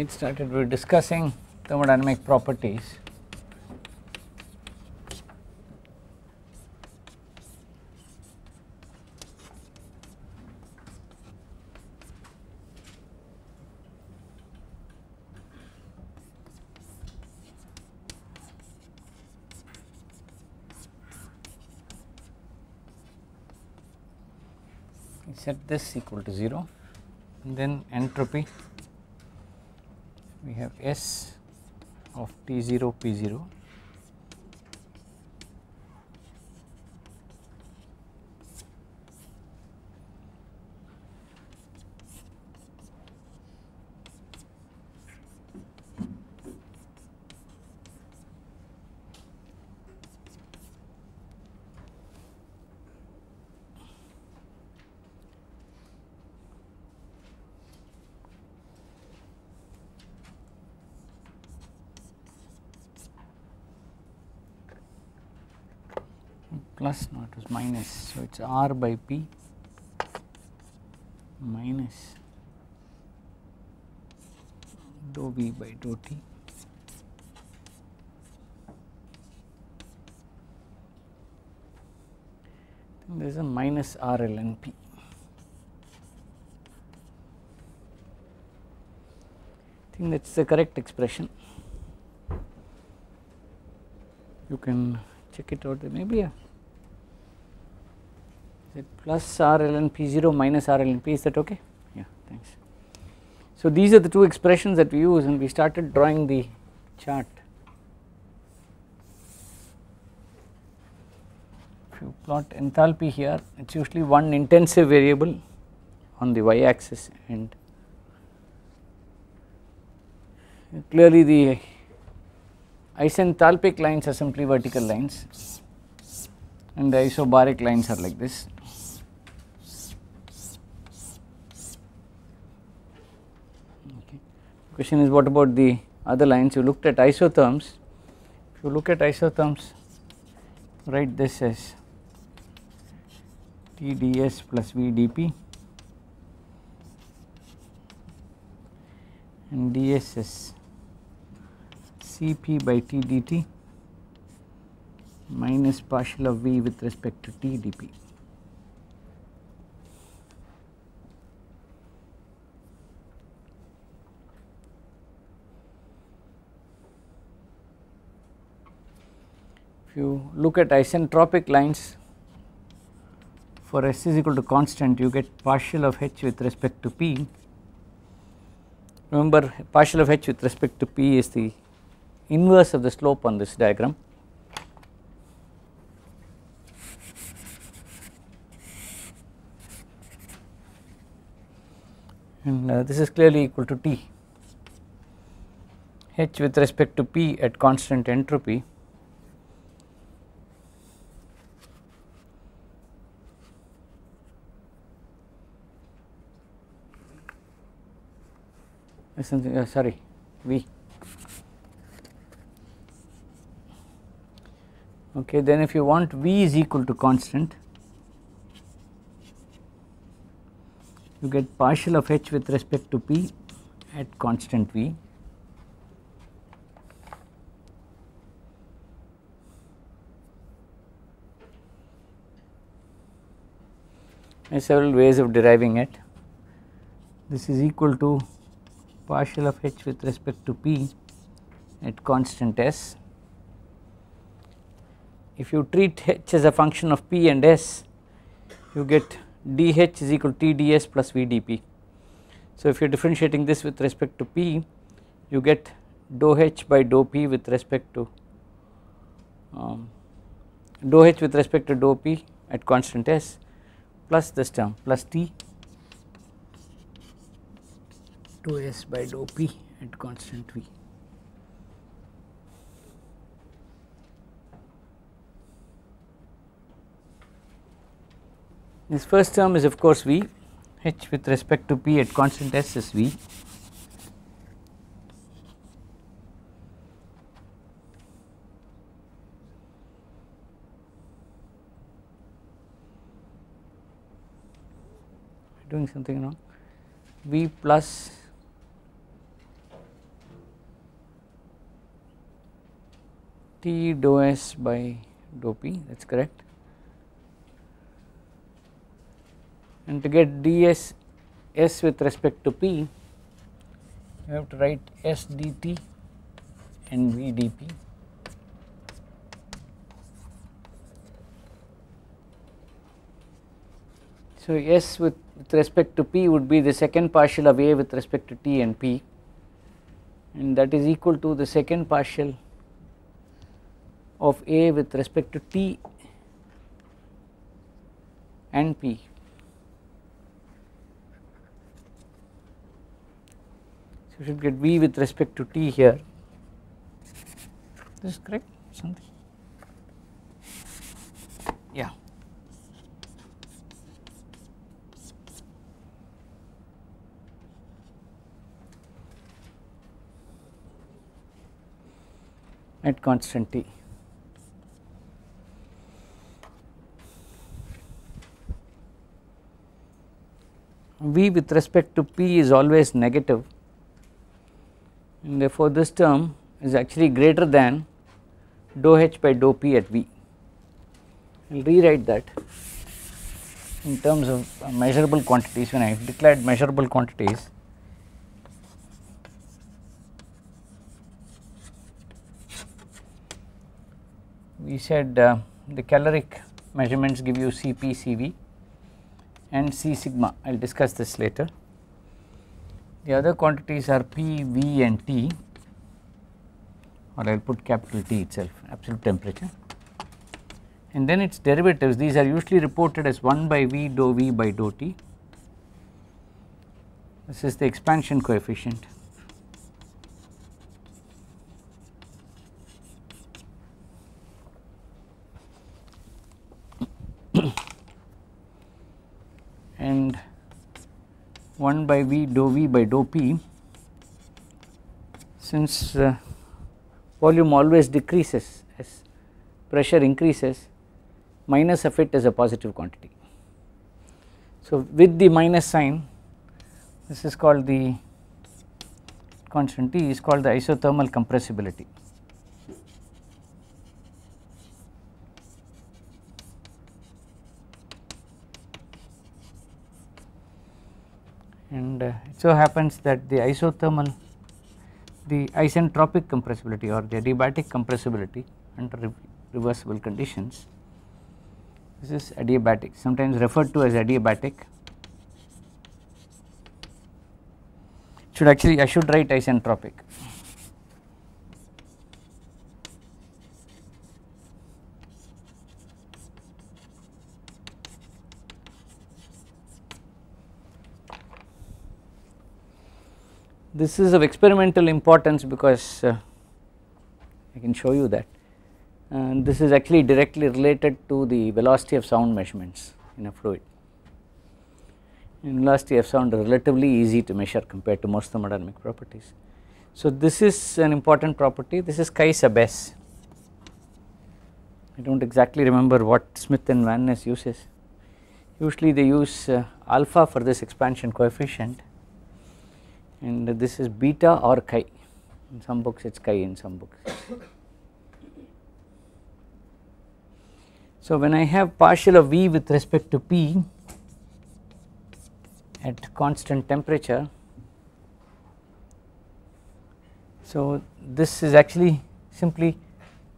get started, with discussing thermodynamic properties. set this equal to 0 and then entropy we have S of T0 P0 minus. So, it is R by P minus dou V by dou T there is a minus R L N P. I think that is the correct expression. You can check it out, there may be a is it plus R L P0 minus R L N P. P is that okay yeah thanks. So these are the two expressions that we use and we started drawing the chart if you plot enthalpy here it is usually one intensive variable on the y axis and clearly the isenthalpic lines are simply vertical lines and the isobaric lines are like this question is what about the other lines you looked at isotherms if you look at isotherms write this as TdS plus VdP and ds is Cp by TDT minus partial of V with respect to TDP. if you look at isentropic lines for s is equal to constant you get partial of h with respect to p. Remember partial of h with respect to p is the inverse of the slope on this diagram. and uh, this is clearly equal to T. H with respect to P at constant entropy something uh, sorry V okay then if you want V is equal to constant you get partial of H with respect to P at constant V there are several ways of deriving it this is equal to partial of h with respect to p at constant s. If you treat h as a function of p and s, you get dh is equal to Tds plus Vdp. So, if you are differentiating this with respect to p, you get dou h by dou p with respect to um, dou h with respect to dou p at constant s plus this term plus t 2s s by dou p at constant v. This first term is of course v, h with respect to p at constant s is v. doing something wrong v plus T dou S by dou P that is correct and to get ds S with respect to P you have to write S dt and V dp So, S with, with, respect to P would be the second partial of A with respect to T and P and that is equal to the second partial of A with respect to T and P. So, we should get B with respect to T here. This is correct something. Yeah. at constant t. V with respect to P is always negative and therefore, this term is actually greater than dou H by dou P at V. I will rewrite that in terms of uh, measurable quantities when I have declared measurable quantities we said uh, the caloric measurements give you Cp, Cv and C sigma, I will discuss this later. The other quantities are P, V and T or I will put capital T itself, absolute temperature. And then its derivatives, these are usually reported as 1 by V dou V by dou T. This is the expansion coefficient. by V dou V by dou P since uh, volume always decreases as pressure increases minus of it is a positive quantity. So, with the minus sign this is called the constant T is called the isothermal compressibility. so happens that the isothermal the isentropic compressibility or the adiabatic compressibility under re reversible conditions this is adiabatic sometimes referred to as adiabatic should actually I should write isentropic this is of experimental importance because uh, I can show you that and this is actually directly related to the velocity of sound measurements in a fluid. In velocity of sound is relatively easy to measure compared to most thermodynamic properties. So, this is an important property this is chi sub s I do not exactly remember what Smith and Van Ness uses usually they use uh, alpha for this expansion coefficient and this is beta or chi in some books it is chi in some books. So, when I have partial of V with respect to P at constant temperature, so this is actually simply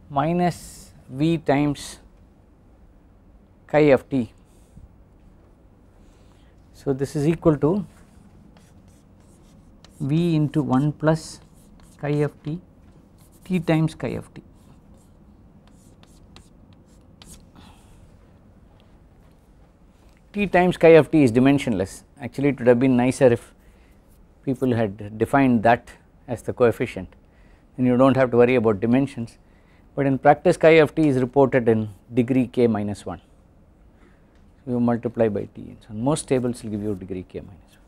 minus V times chi of t. So, this is equal to V into 1 plus chi of t, t times chi of t. t times chi of t is dimensionless actually it would have been nicer if people had defined that as the coefficient and you do not have to worry about dimensions but in practice chi of t is reported in degree k minus 1 you multiply by t and so most tables will give you degree k minus 1.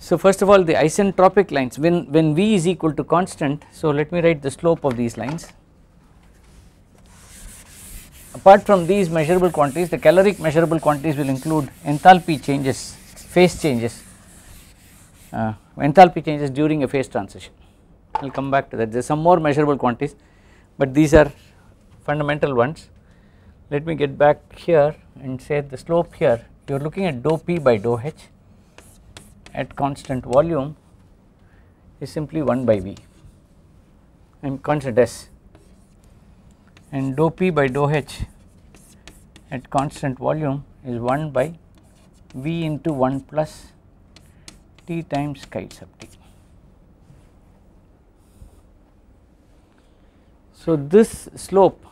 So, first of all the isentropic lines when, when V is equal to constant, so let me write the slope of these lines. Apart from these measurable quantities, the caloric measurable quantities will include enthalpy changes, phase changes, uh, enthalpy changes during a phase transition. I will come back to that. There are some more measurable quantities, but these are fundamental ones. Let me get back here and say the slope here, you are looking at dou p by dou h at constant volume is simply 1 by V. And constant S and dou P by dou H at constant volume is 1 by V into 1 plus T times chi sub T. So, this slope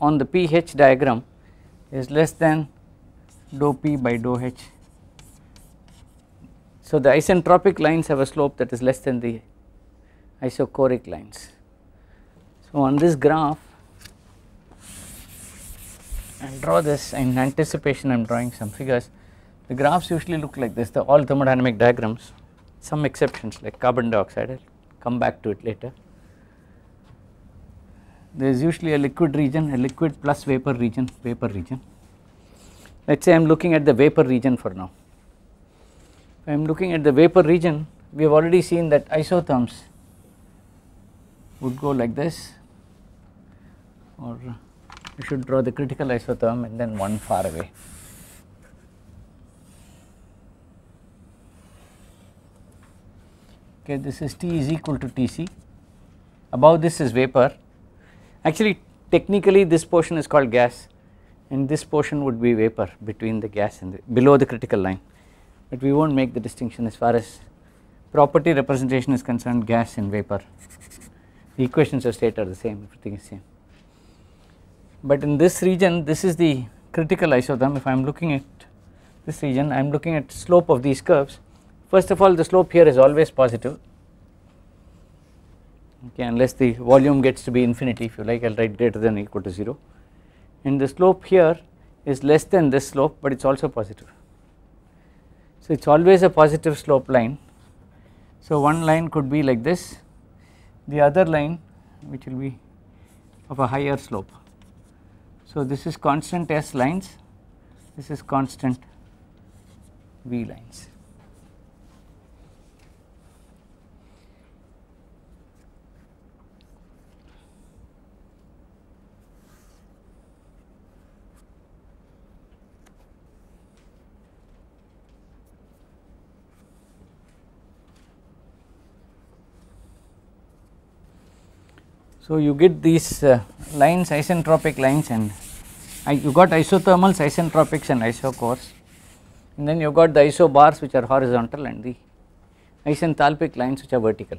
on the pH diagram is less than dou P by dou H so, the isentropic lines have a slope that is less than the isochoric lines. So, on this graph I draw this in anticipation I am drawing some figures. The graphs usually look like this the all thermodynamic diagrams some exceptions like carbon dioxide I will come back to it later. There is usually a liquid region a liquid plus vapor region vapor region let us say I am looking at the vapor region for now I am looking at the vapor region we have already seen that isotherms would go like this or you should draw the critical isotherm and then one far away. Okay, this is T is equal to Tc, above this is vapor. Actually technically this portion is called gas and this portion would be vapor between the gas and the, below the critical line but we will not make the distinction as far as property representation is concerned gas and vapor. The equations of state are the same everything is same. But in this region this is the critical isotherm if I am looking at this region I am looking at slope of these curves. First of all the slope here is always positive okay unless the volume gets to be infinity if you like I will write greater than equal to 0 and the slope here is less than this slope but it is also positive so, it is always a positive slope line. So, one line could be like this, the other line which will be of a higher slope. So, this is constant S lines, this is constant V lines. So, you get these uh, lines isentropic lines and I, you got isothermals, isentropics and isochores and then you got the isobars which are horizontal and the isenthalpic lines which are vertical.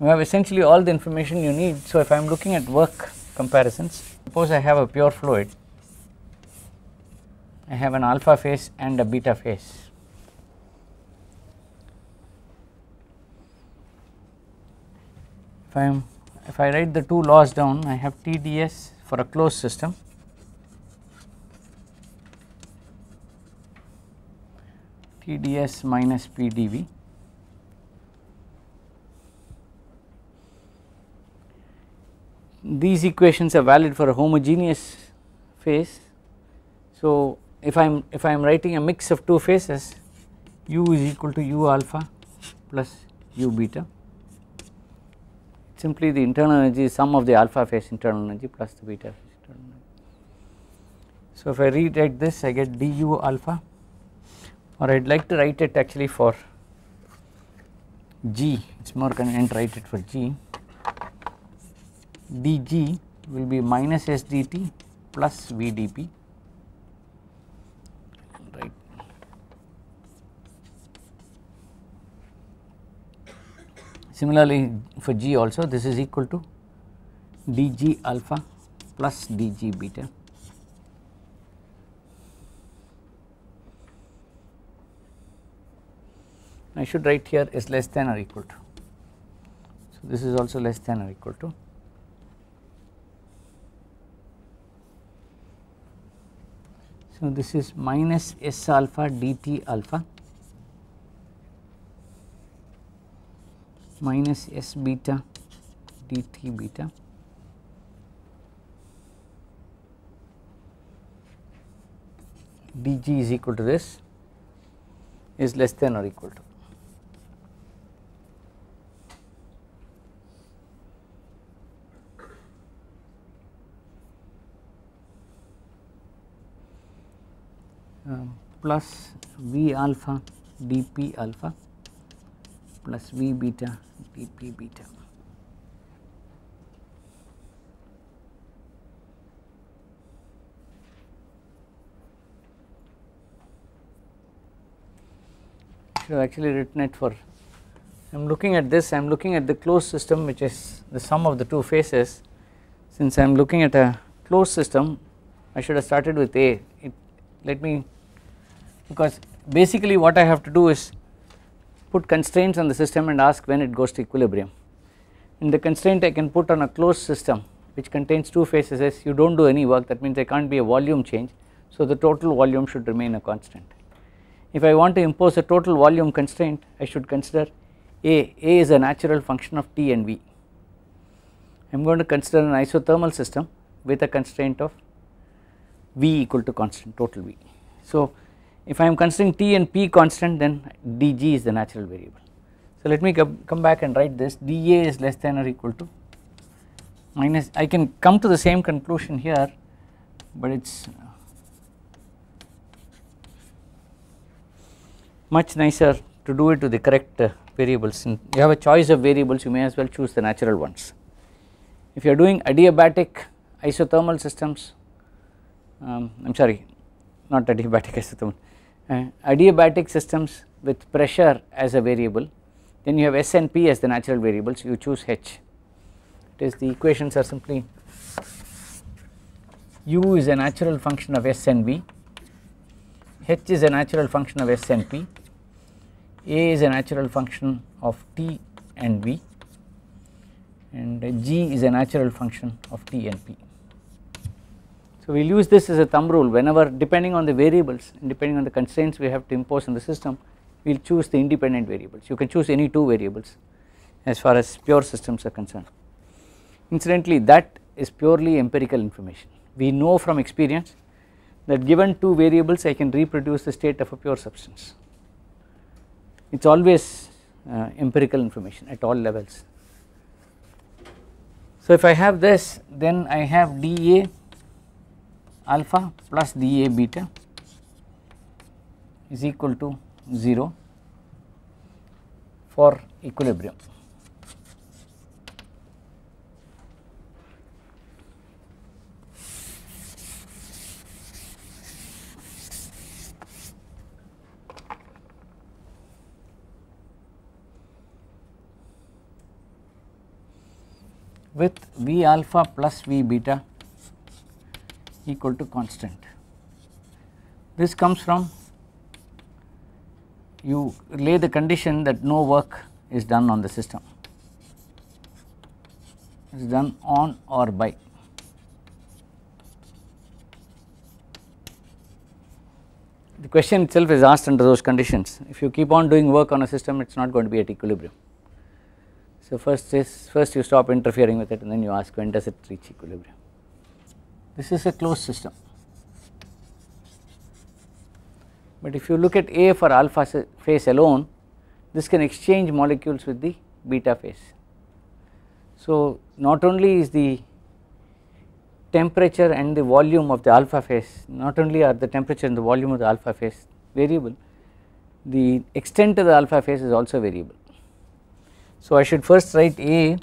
You have essentially all the information you need. So, if I am looking at work comparisons, suppose I have a pure fluid, I have an alpha phase and a beta phase. If I am if I write the two laws down I have TdS for a closed system TdS minus PdV these equations are valid for a homogeneous phase. So, if I am if I am writing a mix of two phases u is equal to u alpha plus u beta simply the internal energy sum of the alpha phase internal energy plus the beta phase internal energy. So, if I rewrite this I get du alpha or I would like to write it actually for g it is more convenient to write it for g dg will be minus SdT plus Vdp. Similarly, for G also this is equal to dg alpha plus dg beta I should write here is less than or equal to. So, this is also less than or equal to. So, this is minus S alpha dt alpha minus S beta d 3 beta dg is equal to this is less than or equal to. Um, plus v alpha dp alpha plus V beta d P beta. should have actually written it for I am looking at this I am looking at the closed system which is the sum of the two phases since I am looking at a closed system I should have started with A it, let me because basically what I have to do is put constraints on the system and ask when it goes to equilibrium. In the constraint I can put on a closed system which contains two phases S, you do not do any work that means there cannot be a volume change. So, the total volume should remain a constant. If I want to impose a total volume constraint I should consider A, A is a natural function of T and V. I am going to consider an isothermal system with a constraint of V equal to constant total V. So, if I am considering t and p constant then dg is the natural variable. So let me come back and write this dA is less than or equal to minus I can come to the same conclusion here but it is much nicer to do it to the correct uh, variables and you have a choice of variables you may as well choose the natural ones. If you are doing adiabatic isothermal systems um, I am sorry not adiabatic isothermal uh, adiabatic systems with pressure as a variable, then you have S and P as the natural variables, you choose H. It is the equations are simply u is a natural function of S and V, h is a natural function of S and P, A is a natural function of T and V, and G is a natural function of T and P. So, we will use this as a thumb rule whenever depending on the variables depending on the constraints we have to impose on the system we will choose the independent variables you can choose any two variables as far as pure systems are concerned. Incidentally that is purely empirical information we know from experience that given two variables I can reproduce the state of a pure substance it is always uh, empirical information at all levels. So if I have this then I have dA alpha plus dA beta is equal to 0 for equilibrium. with V alpha plus V beta equal to constant. This comes from you lay the condition that no work is done on the system is done on or by. The question itself is asked under those conditions. If you keep on doing work on a system, it is not going to be at equilibrium. So, first is first you stop interfering with it and then you ask when does it reach equilibrium. This is a closed system. But if you look at A for alpha phase alone, this can exchange molecules with the beta phase. So, not only is the temperature and the volume of the alpha phase, not only are the temperature and the volume of the alpha phase variable, the extent of the alpha phase is also variable. So, I should first write A in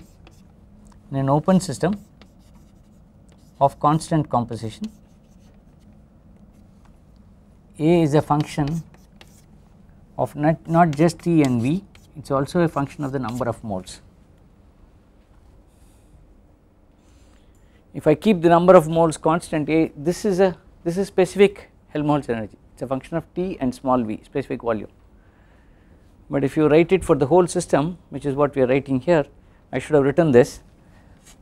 an open system of constant composition. A is a function of not, not just T and V, it is also a function of the number of moles. If I keep the number of moles constant A, this is a this is specific Helmholtz energy, it is a function of T and small v specific volume. But if you write it for the whole system which is what we are writing here, I should have written this,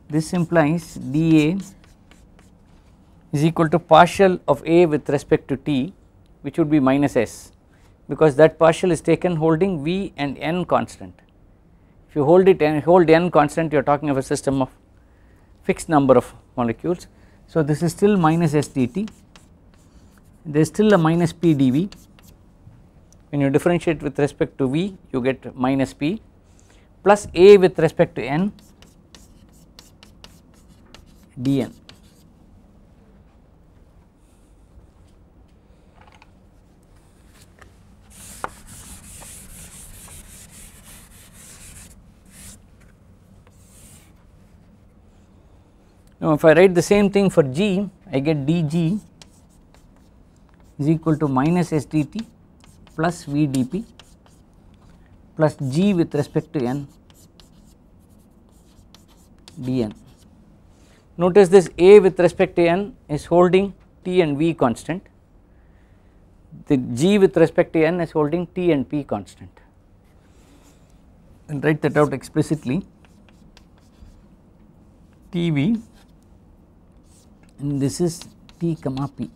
this implies dA is equal to partial of A with respect to t which would be minus s because that partial is taken holding V and n constant. If you hold it and hold n constant you are talking of a system of fixed number of molecules. So this is still minus s dt there is still a minus p dv when you differentiate with respect to V you get minus p plus A with respect to n dn. Now, if I write the same thing for g, I get dg is equal to minus s d t plus v d p plus g with respect to n dn. Notice this a with respect to n is holding t and v constant, the g with respect to n is holding t and p constant and write that out explicitly TV and this is T comma p.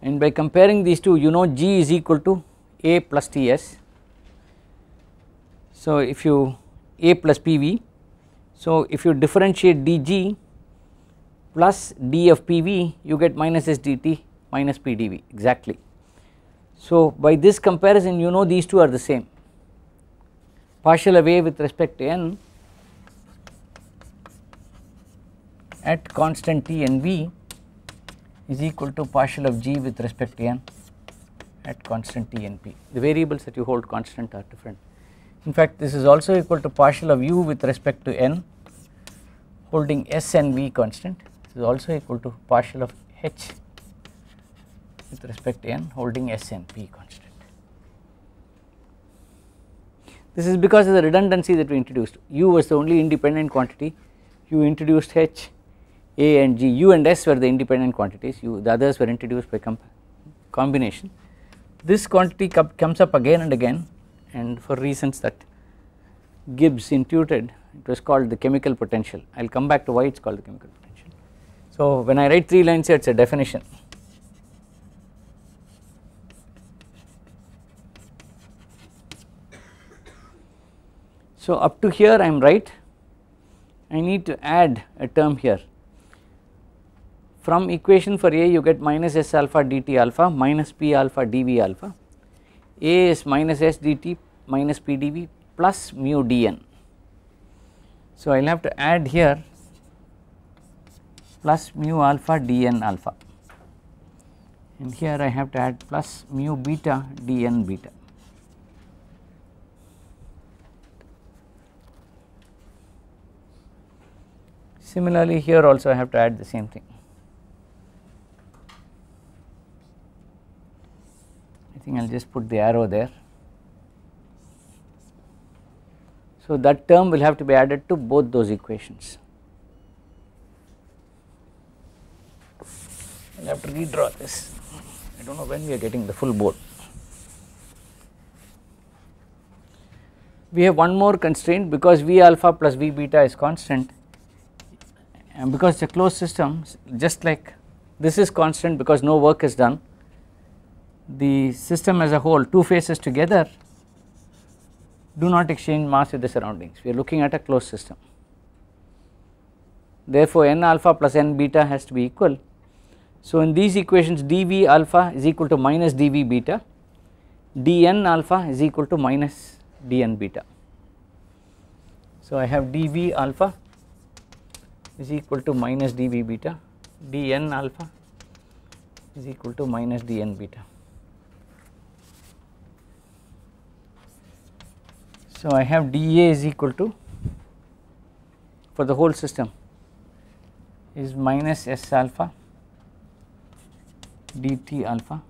And by comparing these two you know g is equal to a plus ts. So, if you a plus pv, so if you differentiate dg plus d of pv you get minus s dt minus pdv exactly. So, by this comparison you know these two are the same partial away with respect to n at constant t and v is equal to partial of g with respect to n at constant t and p. The variables that you hold constant are different. In fact, this is also equal to partial of u with respect to n holding s and v constant. This is also equal to partial of h with respect to n holding S n p constant. This is because of the redundancy that we introduced u was the only independent quantity you introduced h a and g u and s were the independent quantities u the others were introduced by combination. This quantity com comes up again and again and for reasons that Gibbs intuited it was called the chemical potential I will come back to why it is called the chemical potential. So when I write 3 lines here it is a definition So, up to here I am right, I need to add a term here. From equation for A you get minus S alpha dt alpha minus P alpha dV alpha, A is minus S dt minus P dV plus mu dn. So, I will have to add here plus mu alpha dn alpha and here I have to add plus mu beta dn beta. Similarly, here also I have to add the same thing. I think I will just put the arrow there. So, that term will have to be added to both those equations. I will have to redraw this. I do not know when we are getting the full board. We have one more constraint because V alpha plus V beta is constant and because it is a closed system just like this is constant because no work is done the system as a whole two phases together do not exchange mass with the surroundings we are looking at a closed system. Therefore, n alpha plus n beta has to be equal. So, in these equations dv alpha is equal to minus dv beta dn alpha is equal to minus dn beta. So, I have dv alpha is equal to minus dV beta dn alpha is equal to minus dn beta. So, I have dA is equal to for the whole system is minus S alpha dt alpha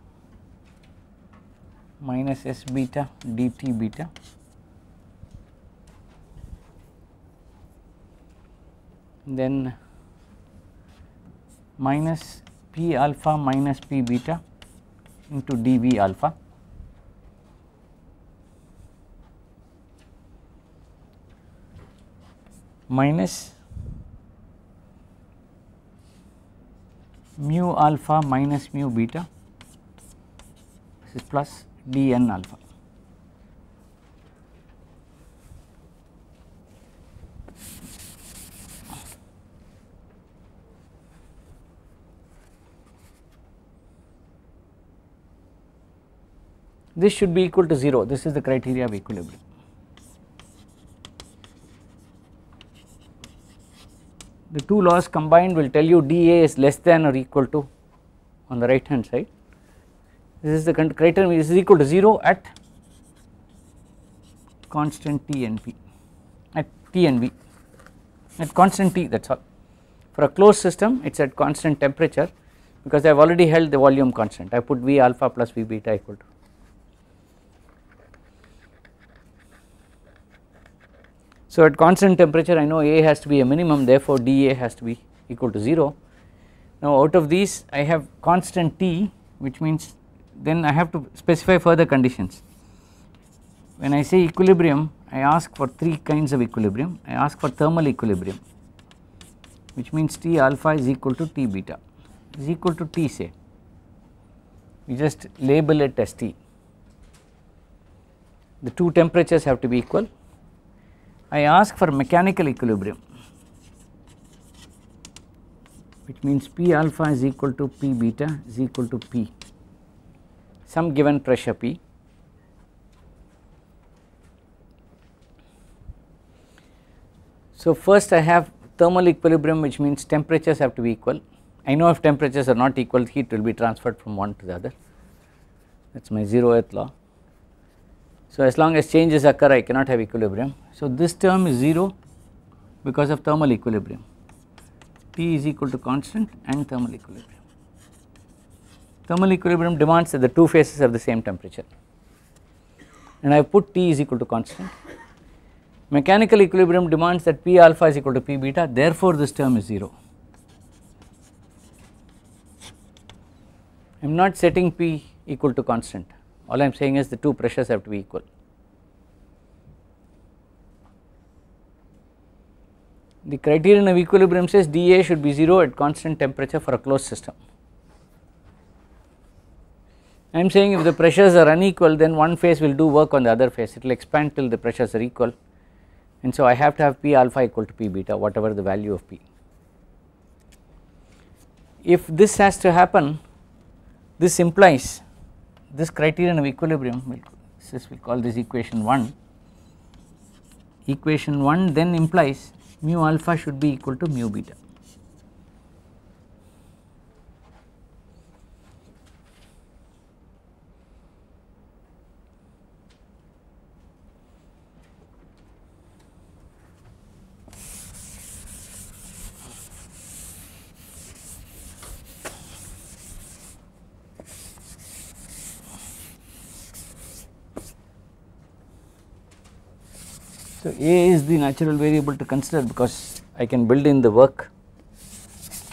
minus S beta dt beta then minus p alpha minus p beta into dv alpha minus mu alpha minus mu beta this is plus dn alpha. this should be equal to 0 this is the criteria of equilibrium. The two laws combined will tell you dA is less than or equal to on the right hand side this is the criterion this is equal to 0 at constant T and P at T and V at constant T that is all. For a closed system it is at constant temperature because I have already held the volume constant I put V alpha plus V beta equal to So, at constant temperature I know A has to be a minimum therefore dA has to be equal to 0. Now out of these I have constant T which means then I have to specify further conditions. When I say equilibrium I ask for 3 kinds of equilibrium, I ask for thermal equilibrium which means T alpha is equal to T beta is equal to T say, we just label it as T. The two temperatures have to be equal I ask for mechanical equilibrium which means P alpha is equal to P beta is equal to P some given pressure P. So, first I have thermal equilibrium which means temperatures have to be equal. I know if temperatures are not equal heat will be transferred from one to the other that is my 0th law. So, as long as changes occur I cannot have equilibrium. So, this term is 0 because of thermal equilibrium T is equal to constant and thermal equilibrium. Thermal equilibrium demands that the two phases have the same temperature and I have put T is equal to constant. Mechanical equilibrium demands that P alpha is equal to P beta therefore this term is 0. I am not setting P equal to constant all I am saying is the two pressures have to be equal. The criterion of equilibrium says dA should be 0 at constant temperature for a closed system. I am saying if the pressures are unequal then one phase will do work on the other phase it will expand till the pressures are equal and so I have to have P alpha equal to P beta whatever the value of P. If this has to happen this implies this criterion of equilibrium we will we call this equation 1. Equation 1 then implies mu alpha should be equal to mu beta So, A is the natural variable to consider because I can build in the work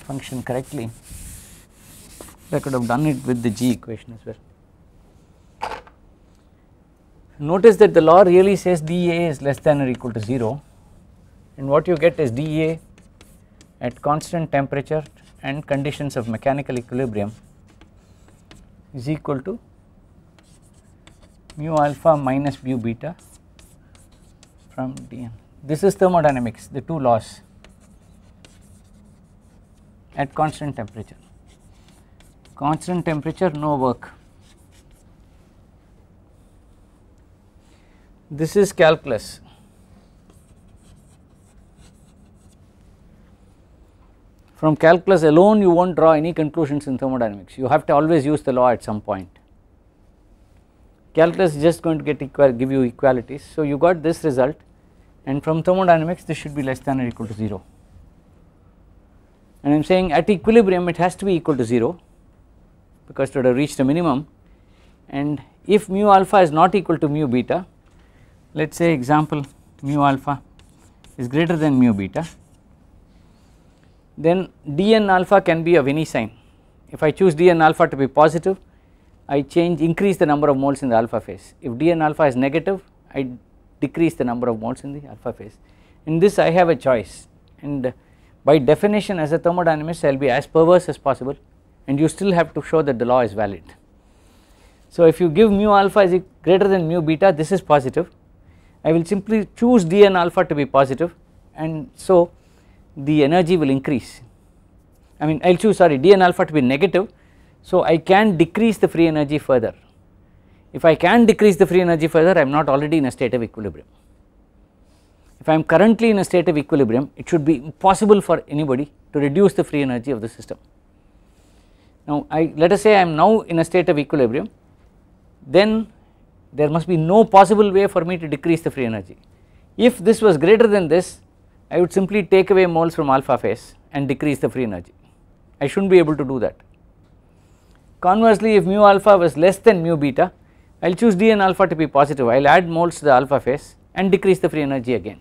function correctly. I could have done it with the G equation as well. Notice that the law really says dA is less than or equal to 0 and what you get is dA at constant temperature and conditions of mechanical equilibrium is equal to mu alpha minus mu beta from dm. This is thermodynamics, the two laws at constant temperature. Constant temperature, no work. This is calculus. From calculus alone, you will not draw any conclusions in thermodynamics. You have to always use the law at some point. Calculus is just going to get equal, give you equalities. So, you got this result and from thermodynamics this should be less than or equal to 0 and I am saying at equilibrium it has to be equal to 0 because it would have reached a minimum and if mu alpha is not equal to mu beta let us say example mu alpha is greater than mu beta then dn alpha can be of any sign if I choose dn alpha to be positive I change increase the number of moles in the alpha phase if dn alpha is negative I decrease the number of moles in the alpha phase. In this I have a choice and by definition as a thermodynamist I will be as perverse as possible and you still have to show that the law is valid. So if you give mu alpha is greater than mu beta this is positive I will simply choose dn alpha to be positive and so the energy will increase I mean I will choose sorry dn alpha to be negative so I can decrease the free energy further if I can decrease the free energy further, I am not already in a state of equilibrium. If I am currently in a state of equilibrium, it should be impossible for anybody to reduce the free energy of the system. Now, I let us say I am now in a state of equilibrium, then there must be no possible way for me to decrease the free energy. If this was greater than this, I would simply take away moles from alpha phase and decrease the free energy. I should not be able to do that. Conversely, if mu alpha was less than mu beta, I will choose dn alpha to be positive, I will add moles to the alpha phase and decrease the free energy again.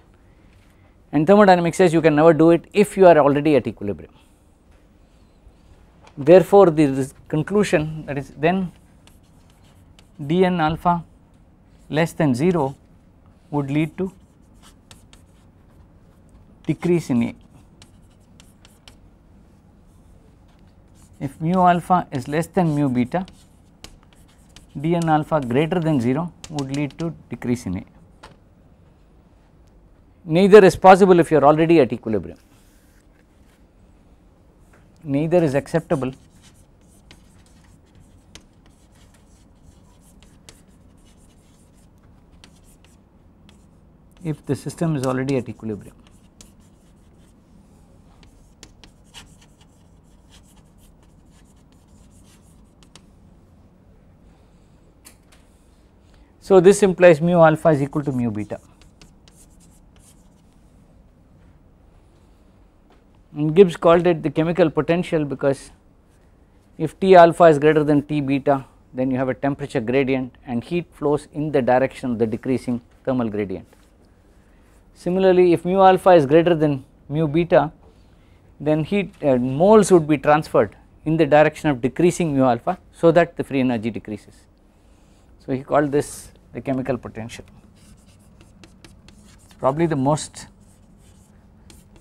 And thermodynamics says you can never do it if you are already at equilibrium. Therefore, the conclusion that is then dn alpha less than 0 would lead to decrease in A. If mu alpha is less than mu beta Bn alpha greater than 0 would lead to decrease in A. Neither is possible if you are already at equilibrium, neither is acceptable if the system is already at equilibrium. So, this implies mu alpha is equal to mu beta. And Gibbs called it the chemical potential because if T alpha is greater than T beta then you have a temperature gradient and heat flows in the direction of the decreasing thermal gradient. Similarly, if mu alpha is greater than mu beta then heat uh, moles would be transferred in the direction of decreasing mu alpha so that the free energy decreases. So, he called this the chemical potential. It is probably the most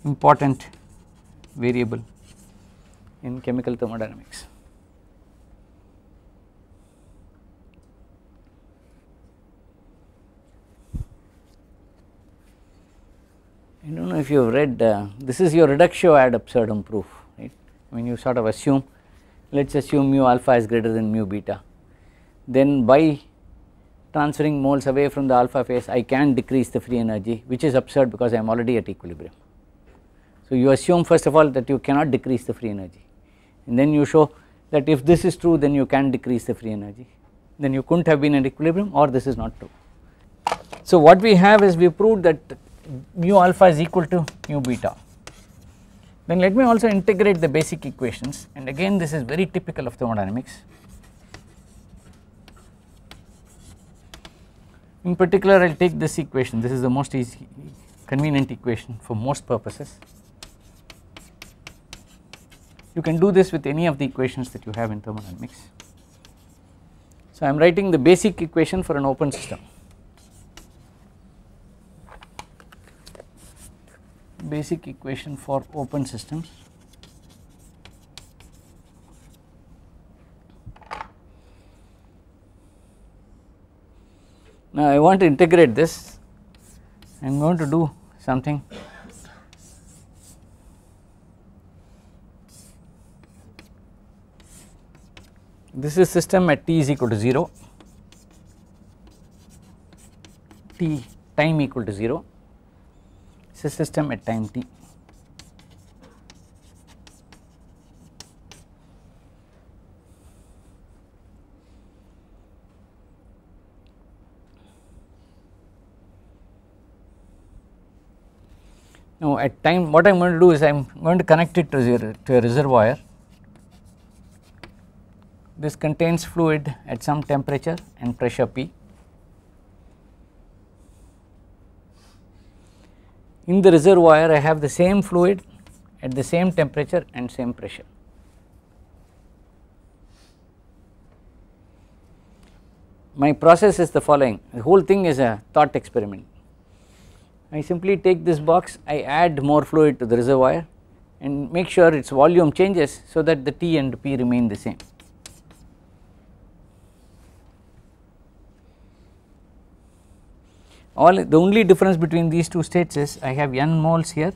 important variable in chemical thermodynamics. I do not know if you have read uh, this is your reductio ad absurdum proof right. I mean you sort of assume let us assume mu alpha is greater than mu beta then by transferring moles away from the alpha phase I can decrease the free energy which is absurd because I am already at equilibrium. So you assume first of all that you cannot decrease the free energy and then you show that if this is true then you can decrease the free energy then you could not have been at equilibrium or this is not true. So what we have is we proved that mu alpha is equal to mu beta. Then let me also integrate the basic equations and again this is very typical of thermodynamics. In particular, I will take this equation. This is the most easy, convenient equation for most purposes. You can do this with any of the equations that you have in thermodynamics. So, I am writing the basic equation for an open system. Basic equation for open systems. Now, I want to integrate this, I am going to do something. This is system at t is equal to 0, t time equal to 0, this is system at time t. Now at time what I am going to do is I am going to connect it to, zero, to a reservoir. This contains fluid at some temperature and pressure P. In the reservoir I have the same fluid at the same temperature and same pressure. My process is the following, the whole thing is a thought experiment. I simply take this box, I add more fluid to the reservoir and make sure its volume changes so that the T and P remain the same. All the only difference between these two states is I have n moles here,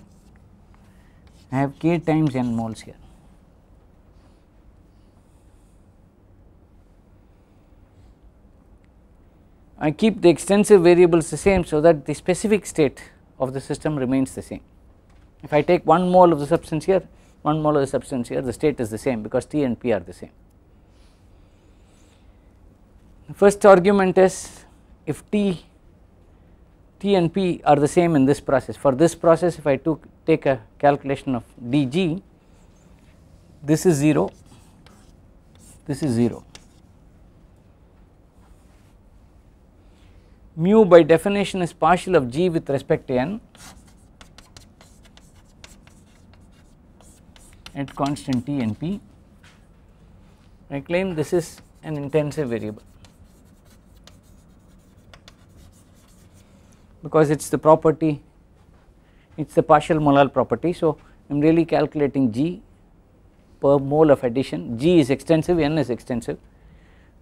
I have k times n moles here. I keep the extensive variables the same so that the specific state of the system remains the same. If I take 1 mole of the substance here, 1 mole of the substance here, the state is the same because T and P are the same. The first argument is if T, T and P are the same in this process, for this process if I took take a calculation of dG, this is 0, this is 0 mu by definition is partial of g with respect to n at constant t and p. I claim this is an intensive variable because it is the property, it is the partial molar property. So, I am really calculating g per mole of addition, g is extensive, n is extensive.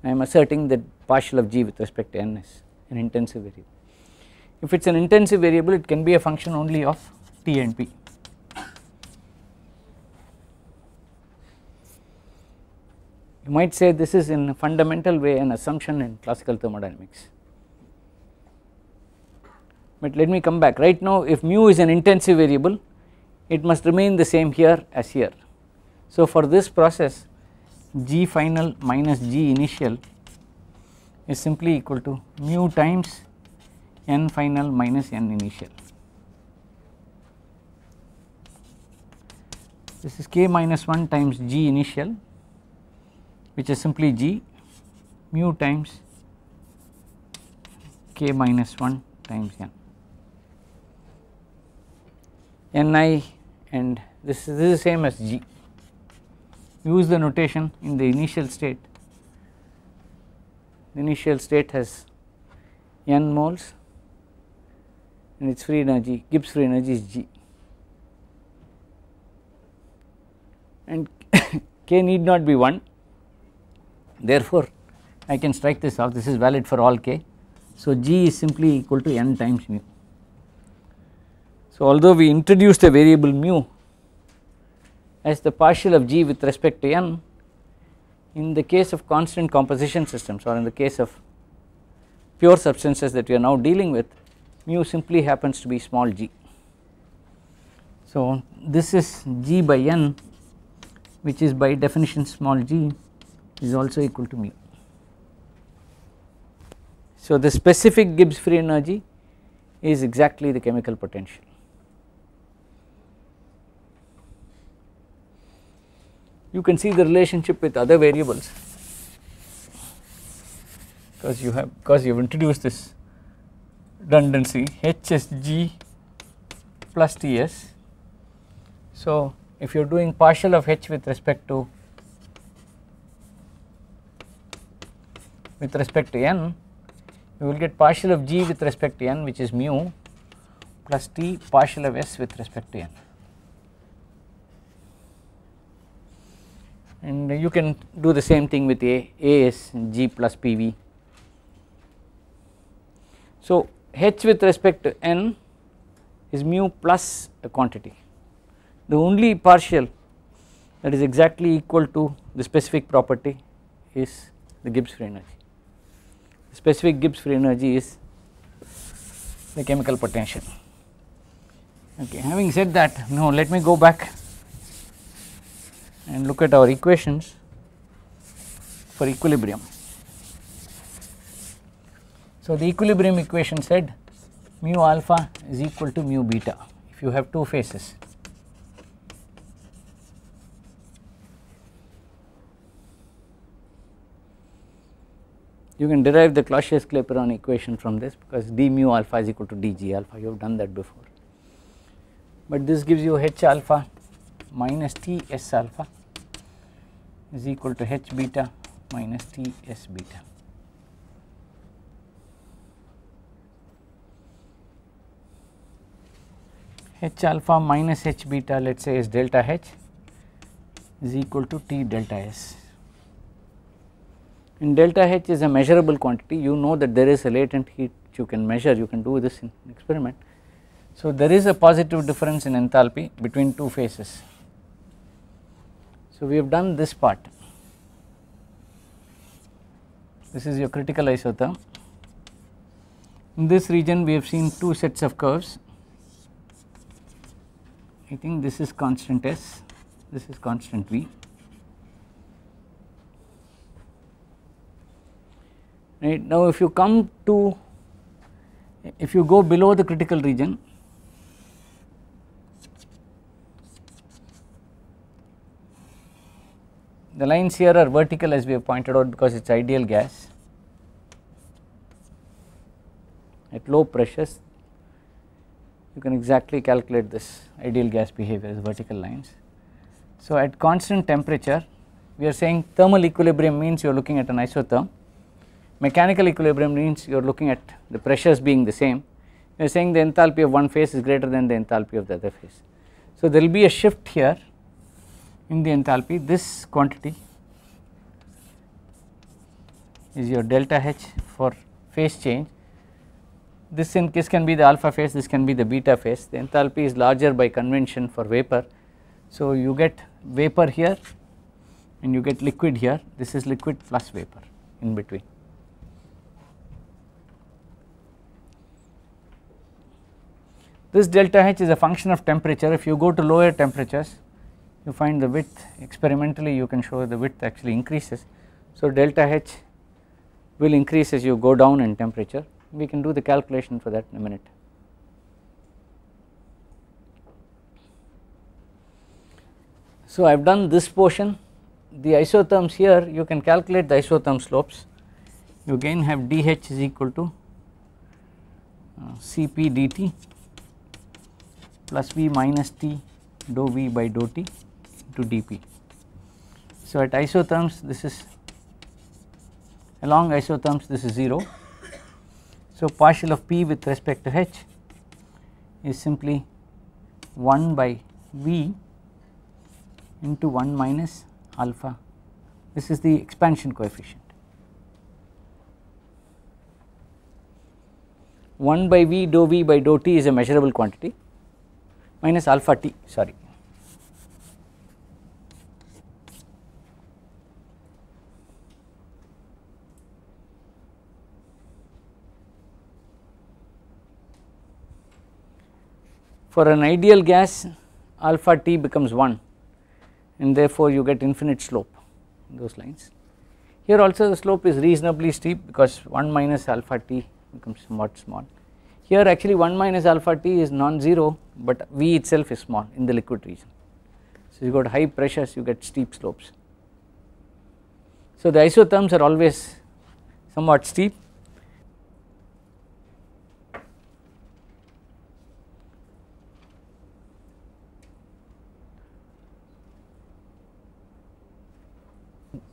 I am asserting that partial of g with respect to n is an intensive variable. If it is an intensive variable it can be a function only of T and P. You might say this is in a fundamental way an assumption in classical thermodynamics. But let me come back right now if mu is an intensive variable it must remain the same here as here. So for this process g final minus g initial is simply equal to mu times n final minus n initial. This is k minus 1 times g initial which is simply g mu times k minus 1 times n. Ni and this, is the same as g. Use the notation in the initial state the initial state has n moles and its free energy Gibbs free energy is G and K need not be 1 therefore, I can strike this off this is valid for all K. So, G is simply equal to n times mu. So, although we introduced the variable mu as the partial of G with respect to n in the case of constant composition systems or in the case of pure substances that we are now dealing with mu simply happens to be small g. So, this is g by n which is by definition small g is also equal to mu. So, the specific Gibbs free energy is exactly the chemical potential. you can see the relationship with other variables because you have because you have introduced this redundancy HSG plus TS. So, if you are doing partial of H with respect to with respect to n, you will get partial of G with respect to n which is mu plus T partial of S with respect to n. and you can do the same thing with A, A is G plus PV. So, H with respect to N is mu plus a quantity, the only partial that is exactly equal to the specific property is the Gibbs free energy. The specific Gibbs free energy is the chemical potential. Okay, having said that, now let me go back and look at our equations for equilibrium. So, the equilibrium equation said mu alpha is equal to mu beta if you have two phases. You can derive the Clausius-Clapeyron equation from this because d mu alpha is equal to dg alpha you have done that before. But this gives you h alpha minus t s alpha is equal to h beta minus t s beta. h alpha minus h beta let us say is delta h is equal to t delta s. In delta h is a measurable quantity you know that there is a latent heat you can measure you can do this in experiment. So, there is a positive difference in enthalpy between two phases so, we have done this part. This is your critical isotherm. In this region we have seen two sets of curves. I think this is constant S, this is constant V. Right. Now if you come to, if you go below the critical region The lines here are vertical as we have pointed out because it is ideal gas. At low pressures you can exactly calculate this ideal gas behavior as vertical lines. So, at constant temperature we are saying thermal equilibrium means you are looking at an isotherm, mechanical equilibrium means you are looking at the pressures being the same, you are saying the enthalpy of one phase is greater than the enthalpy of the other phase. So, there will be a shift here in the enthalpy this quantity is your delta H for phase change. This in this can be the alpha phase, this can be the beta phase. The enthalpy is larger by convention for vapor. So, you get vapor here and you get liquid here, this is liquid plus vapor in between. This delta H is a function of temperature, if you go to lower temperatures you find the width experimentally you can show the width actually increases. So, delta H will increase as you go down in temperature we can do the calculation for that in a minute. So, I have done this portion the isotherms here you can calculate the isotherm slopes you again have dH is equal to uh, c p d t Cp dt plus V minus T dou V by dou T to dP. So at isotherms this is along isotherms this is 0. So partial of P with respect to H is simply 1 by V into 1 minus alpha this is the expansion coefficient 1 by V dou V by dou T is a measurable quantity minus alpha T sorry For an ideal gas alpha t becomes 1 and therefore, you get infinite slope in those lines. Here also the slope is reasonably steep because 1 minus alpha t becomes somewhat small. Here actually 1 minus alpha t is non-zero but V itself is small in the liquid region. So, you got high pressures you get steep slopes. So, the isotherms are always somewhat steep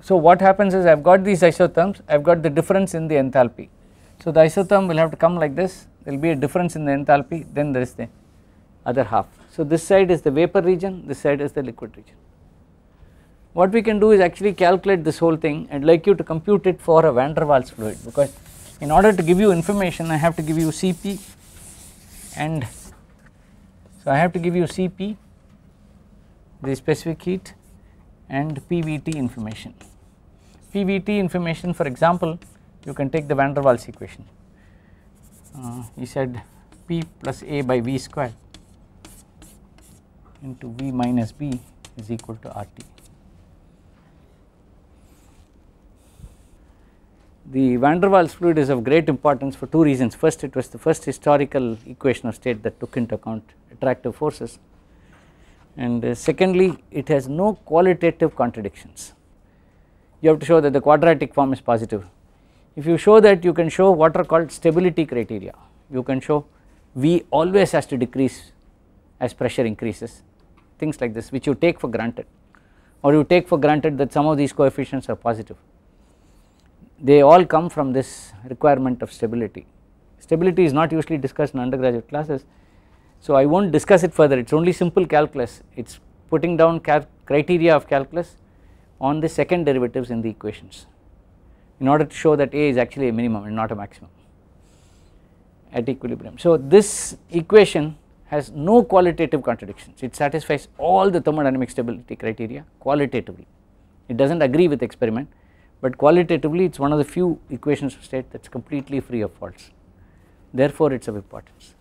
So, what happens is I have got these isotherms, I have got the difference in the enthalpy. So, the isotherm will have to come like this, there will be a difference in the enthalpy, then there is the other half. So, this side is the vapor region, this side is the liquid region. What we can do is actually calculate this whole thing and like you to compute it for a van der Waals fluid because in order to give you information I have to give you Cp and so I have to give you Cp the specific heat and PVT information. PVT information for example, you can take the van der Waals equation. Uh, he said P plus A by V square into V minus B is equal to RT. The van der Waals fluid is of great importance for two reasons. First, it was the first historical equation of state that took into account attractive forces and uh, secondly, it has no qualitative contradictions you have to show that the quadratic form is positive. If you show that you can show what are called stability criteria, you can show V always has to decrease as pressure increases things like this which you take for granted or you take for granted that some of these coefficients are positive. They all come from this requirement of stability. Stability is not usually discussed in undergraduate classes so I will not discuss it further it is only simple calculus it is putting down criteria of calculus on the second derivatives in the equations in order to show that A is actually a minimum and not a maximum at equilibrium. So, this equation has no qualitative contradictions it satisfies all the thermodynamic stability criteria qualitatively it does not agree with experiment but qualitatively it is one of the few equations of state that is completely free of faults therefore it is of importance.